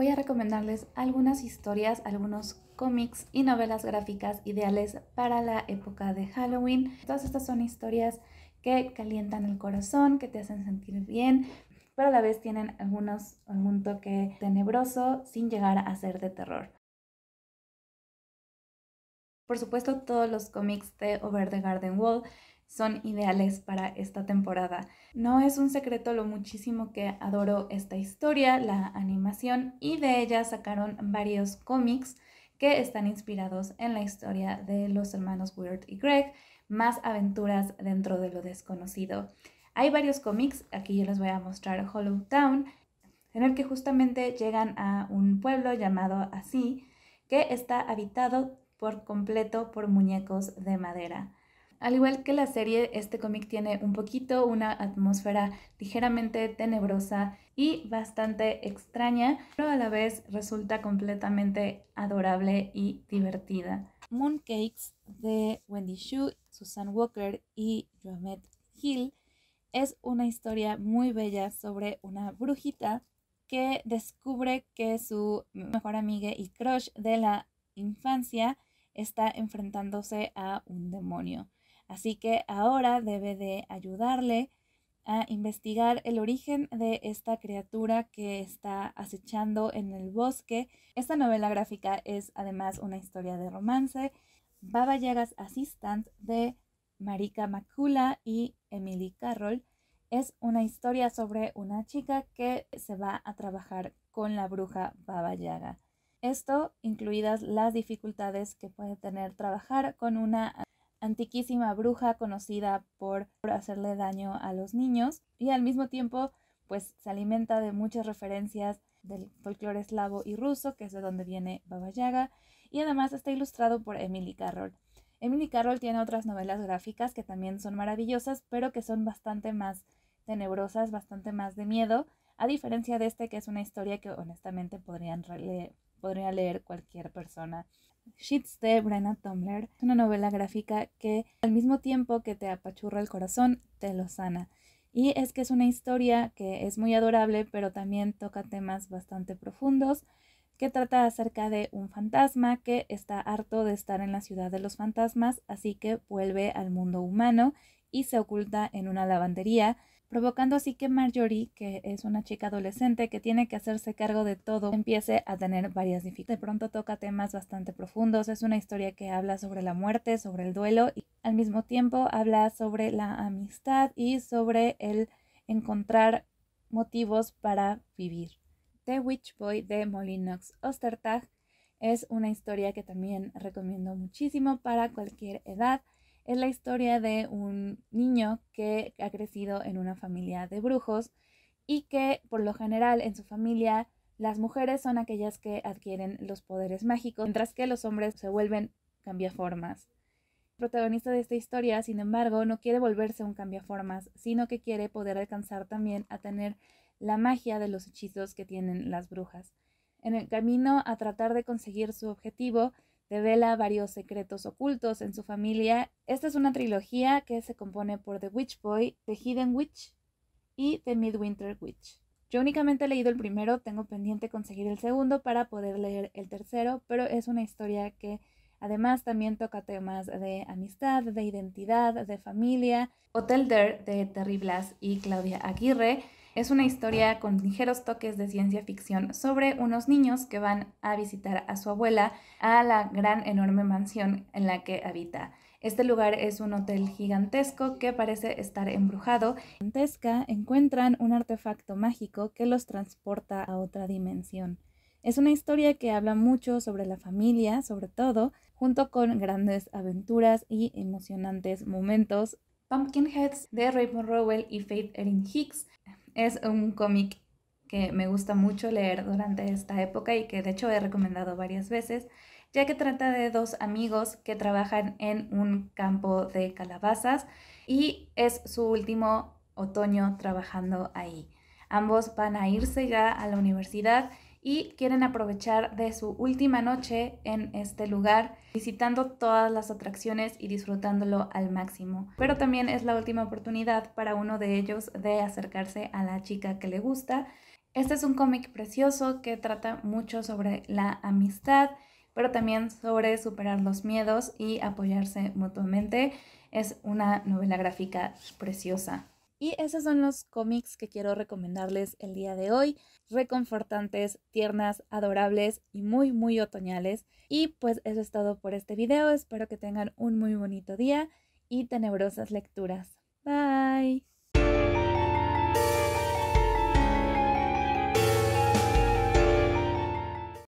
voy a recomendarles algunas historias, algunos cómics y novelas gráficas ideales para la época de Halloween. Todas estas son historias que calientan el corazón, que te hacen sentir bien, pero a la vez tienen algunos, algún toque tenebroso sin llegar a ser de terror. Por supuesto, todos los cómics de Over the Garden Wall son ideales para esta temporada. No es un secreto lo muchísimo que adoro esta historia, la animación, y de ella sacaron varios cómics que están inspirados en la historia de los hermanos Weird y Greg, más aventuras dentro de lo desconocido. Hay varios cómics, aquí yo les voy a mostrar Hollow Town, en el que justamente llegan a un pueblo llamado así, que está habitado por completo por muñecos de madera. Al igual que la serie, este cómic tiene un poquito una atmósfera ligeramente tenebrosa y bastante extraña, pero a la vez resulta completamente adorable y divertida. Mooncakes de Wendy Shu, Susan Walker y Joamette Hill es una historia muy bella sobre una brujita que descubre que su mejor amiga y crush de la infancia está enfrentándose a un demonio. Así que ahora debe de ayudarle a investigar el origen de esta criatura que está acechando en el bosque. Esta novela gráfica es además una historia de romance. Baba Yaga's Assistant de Marika Makula y Emily Carroll es una historia sobre una chica que se va a trabajar con la bruja Baba Yaga. Esto incluidas las dificultades que puede tener trabajar con una antiquísima bruja conocida por, hacerle daño a los niños y al mismo tiempo pues se alimenta de muchas referencias del folclore eslavo y ruso, que es de donde viene Baba Yaga, y además está ilustrado por Emily Carroll. Emily Carroll tiene otras novelas gráficas que también son maravillosas, pero que son bastante más tenebrosas, bastante más de miedo, a diferencia de este, que es una historia que honestamente podrían podría leer cualquier persona. Sheets de Brenna Tumler, es una novela gráfica que al mismo tiempo que te apachurra el corazón, te lo sana. Y es que es una historia que es muy adorable, pero también toca temas bastante profundos, que trata acerca de un fantasma que está harto de estar en la ciudad de los fantasmas, así que vuelve al mundo humano y se oculta en una lavandería provocando así que Marjorie, que es una chica adolescente que tiene que hacerse cargo de todo, empiece a tener varias dificultades. De pronto toca temas bastante profundos, es una historia que habla sobre la muerte, sobre el duelo y al mismo tiempo habla sobre la amistad y sobre el encontrar motivos para vivir. The Witch Boy de Molinox Ostertag es una historia que también recomiendo muchísimo para cualquier edad. Es la historia de un niño que ha crecido en una familia de brujos y que por lo general en su familia las mujeres son aquellas que adquieren los poderes mágicos, mientras que los hombres se vuelven cambiaformas. El protagonista de esta historia, sin embargo, no quiere volverse un cambiaformas, sino que quiere poder alcanzar también a tener la magia de los hechizos que tienen las brujas. En el camino a tratar de conseguir su objetivo, devela varios secretos ocultos en su familia. Esta es una trilogía que se compone por The Witch Boy, The Hidden Witch y The Midwinter Witch. Yo únicamente he leído el primero, tengo pendiente conseguir el segundo para poder leer el tercero, pero es una historia que además también toca temas de amistad, de identidad, de familia. Hotel Dare de Terry Blas y Claudia Aguirre es una historia con ligeros toques de ciencia ficción sobre unos niños que van a visitar a su abuela a la gran enorme mansión en la que habita. Este lugar es un hotel gigantesco que parece estar embrujado. En Tesca encuentran un artefacto mágico que los transporta a otra dimensión. Es una historia que habla mucho sobre la familia, sobre todo, junto con grandes aventuras y emocionantes momentos. Pumpkinheads de Raymond Rowell y Faith Erin Hicks es un cómic que me gusta mucho leer durante esta época y que de hecho he recomendado varias veces, ya que trata de dos amigos que trabajan en un campo de calabazas y es su último otoño trabajando ahí. Ambos van a irse ya a la universidad y quieren aprovechar de su última noche en este lugar, visitando todas las atracciones y disfrutándolo al máximo. Pero también es la última oportunidad para uno de ellos de acercarse a la chica que le gusta. Este es un cómic precioso que trata mucho sobre la amistad, pero también sobre superar los miedos y apoyarse mutuamente. Es una novela gráfica preciosa. Y esos son los cómics que quiero recomendarles el día de hoy. Reconfortantes, tiernas, adorables y muy, muy otoñales. Y pues eso es todo por este video. Espero que tengan un muy bonito día y tenebrosas lecturas. Bye.